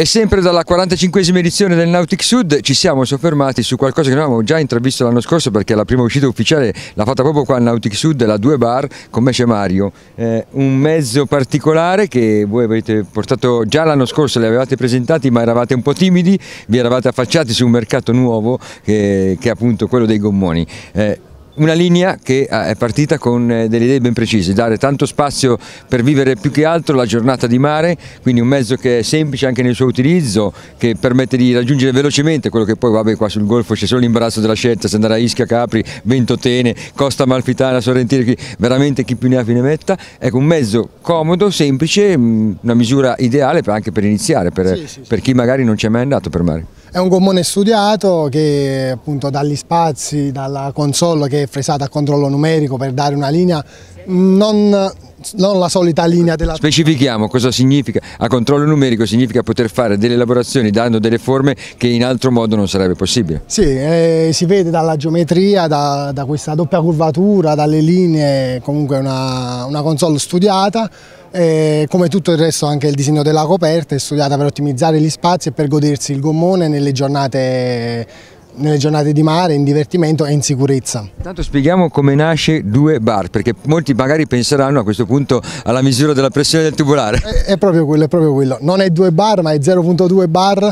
E sempre dalla 45esima edizione del Nautic Sud ci siamo soffermati su qualcosa che noi avevamo già intravisto l'anno scorso perché la prima uscita ufficiale l'ha fatta proprio qua al Nautic Sud, la 2 bar, con me c'è Mario. Eh, un mezzo particolare che voi avete portato già l'anno scorso, li avevate presentati ma eravate un po' timidi, vi eravate affacciati su un mercato nuovo che, che è appunto quello dei gommoni. Eh, una linea che eh, è partita con eh, delle idee ben precise, dare tanto spazio per vivere più che altro la giornata di mare, quindi un mezzo che è semplice anche nel suo utilizzo, che permette di raggiungere velocemente quello che poi, vabbè qua sul Golfo c'è solo l'imbarazzo della scelta, se andare a Ischia, Capri, Ventotene, Costa Malfitana, Sorrentino, veramente chi più ne ha più ne metta, ecco un mezzo comodo, semplice, mm, una misura ideale anche per iniziare, per, sì, sì, sì. per chi magari non ci è mai andato per mare. È un gommone studiato che appunto dagli spazi, dalla console che è fresata a controllo numerico per dare una linea non non la solita linea della... Specifichiamo cosa significa, a controllo numerico significa poter fare delle elaborazioni dando delle forme che in altro modo non sarebbe possibile. Sì, eh, si vede dalla geometria, da, da, questa doppia curvatura, dalle linee, comunque una, una console studiata eh, come tutto il resto anche il disegno della coperta è studiata per ottimizzare gli spazi e per godersi il gommone nelle giornate nelle giornate di mare, in divertimento e in sicurezza. Intanto spieghiamo come nasce Due Bar, perché molti magari penseranno a questo punto alla misura della pressione del tubolare. È, è proprio quello, è proprio quello. Non è 2 bar, ma è 0.2 bar eh,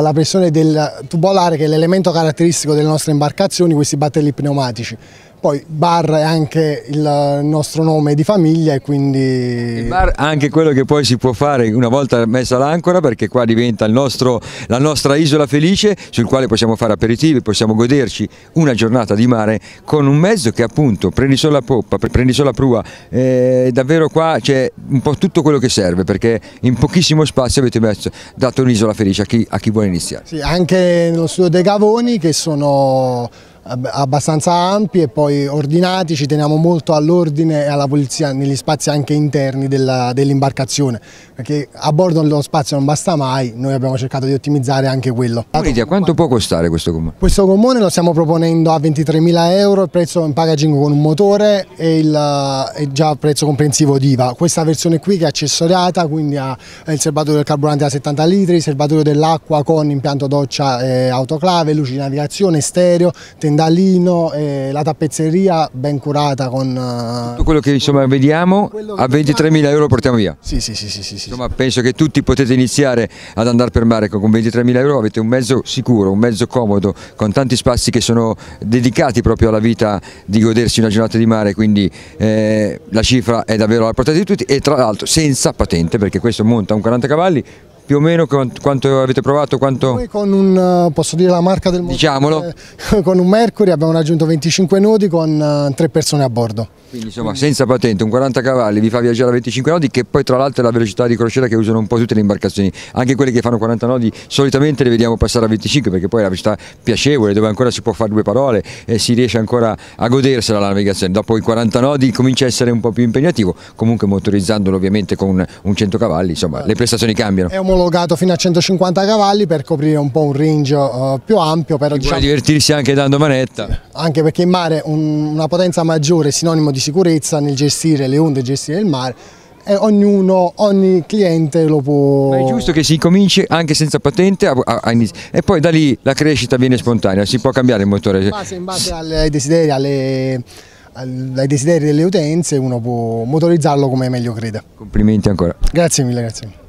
la pressione del tubolare che è l'elemento caratteristico delle nostre imbarcazioni, questi battelli pneumatici. Poi bar è anche il nostro nome di famiglia e quindi... Il bar è anche quello che poi si può fare una volta messa l'ancora perché qua diventa nostro, la nostra isola felice sul quale possiamo fare aperitivi, possiamo goderci una giornata di mare con un mezzo che appunto prendi solo la poppa, prendi solo la prua, eh, davvero qua c'è un po' tutto quello che serve perché in pochissimo spazio avete messo, dato un'isola felice a chi, a chi vuole iniziare. Sì, anche nello studio dei Gavoni che sono abbastanza ampi e poi ordinati, ci teniamo molto all'ordine e alla pulizia negli spazi anche interni dell'imbarcazione, dell perché a bordo lo spazio non basta mai, noi abbiamo cercato di ottimizzare anche quello. Maurizia, quanto può costare questo comune? Questo comune lo stiamo proponendo a 23.000 euro, il prezzo in packaging con un motore e il, è già prezzo comprensivo d'IVA. Questa versione qui che è accessoriata, quindi ha il serbatoio del carburante da 70 litri, il serbatoio dell'acqua con impianto doccia e autoclave, luci di navigazione, stereo, tensione tendalino e la tappezzeria ben curata con... Eh, tutto quello che insomma, vediamo a 23.000 euro portiamo via? Sì, sì, sì. sì, sì insomma, sì. penso che tutti potete iniziare ad andare per mare, con 23.000 euro avete un mezzo sicuro, un mezzo comodo, con tanti spazi che sono dedicati proprio alla vita di godersi una giornata di mare, quindi eh, la cifra è davvero alla portata di tutti e tra l'altro senza patente perché questo monta un 40 cavalli, più o meno quanto avete provato? Quanto... Noi con un, eh, posso dire la marca del mondo, Diciamolo. Eh, con un Mercury abbiamo raggiunto 25 nodi con eh, tre persone a bordo. Quindi insomma senza patente, un 40 cavalli vi fa viaggiare a 25 nodi che poi tra l'altro è la velocità di crociera che usano un po' tutte le imbarcazioni, anche quelle che fanno 40 nodi solitamente le vediamo passare a 25 perché poi è la velocità piacevole dove ancora si può fare due parole e si riesce ancora a godersela la navigazione, dopo i 40 nodi comincia a essere un po' più impegnativo, comunque motorizzandolo ovviamente con un 100 cavalli, insomma le prestazioni cambiano. È omologato omologato fino a 150 cavalli per coprire un po' un range uh, più ampio. Però, diciamo, divertirsi anche dando manetta. Anche perché in mare un, una potenza maggiore è sinonimo di sicurezza nel gestire le onde e gestire il mare e ognuno, ogni cliente lo può... Ma è giusto che si cominci anche senza patente a, a, a e poi da lì la crescita viene spontanea, si può cambiare il motore. In base, in base ai desideri, alle, ai desideri delle utenze uno può motorizzarlo come meglio crede. Complimenti ancora. Grazie mille, grazie mille.